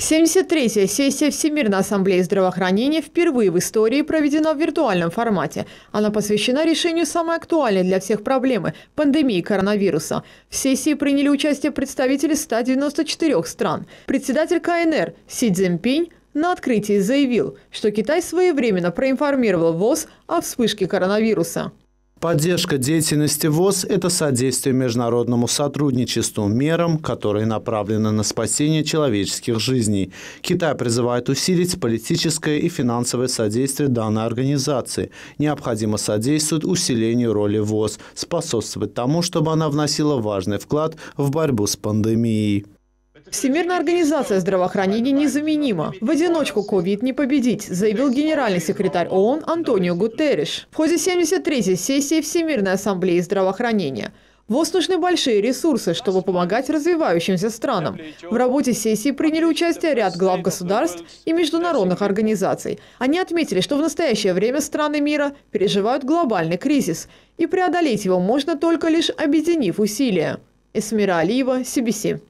73-я сессия Всемирной ассамблеи здравоохранения впервые в истории проведена в виртуальном формате. Она посвящена решению самой актуальной для всех проблемы – пандемии коронавируса. В сессии приняли участие представители 194 стран. Председатель КНР Си Цзиньпинь на открытии заявил, что Китай своевременно проинформировал ВОЗ о вспышке коронавируса. Поддержка деятельности ВОЗ – это содействие международному сотрудничеству, мерам, которые направлены на спасение человеческих жизней. Китай призывает усилить политическое и финансовое содействие данной организации. Необходимо содействовать усилению роли ВОЗ, способствовать тому, чтобы она вносила важный вклад в борьбу с пандемией. Всемирная организация здравоохранения незаменима. В одиночку ковид не победить, заявил генеральный секретарь ООН Антонио Гутерриш в ходе 73-й сессии Всемирной ассамблеи здравоохранения. ВОЗ нужны большие ресурсы, чтобы помогать развивающимся странам. В работе сессии приняли участие ряд глав государств и международных организаций. Они отметили, что в настоящее время страны мира переживают глобальный кризис, и преодолеть его можно только лишь объединив усилия. Эсмира Алиева, CBC.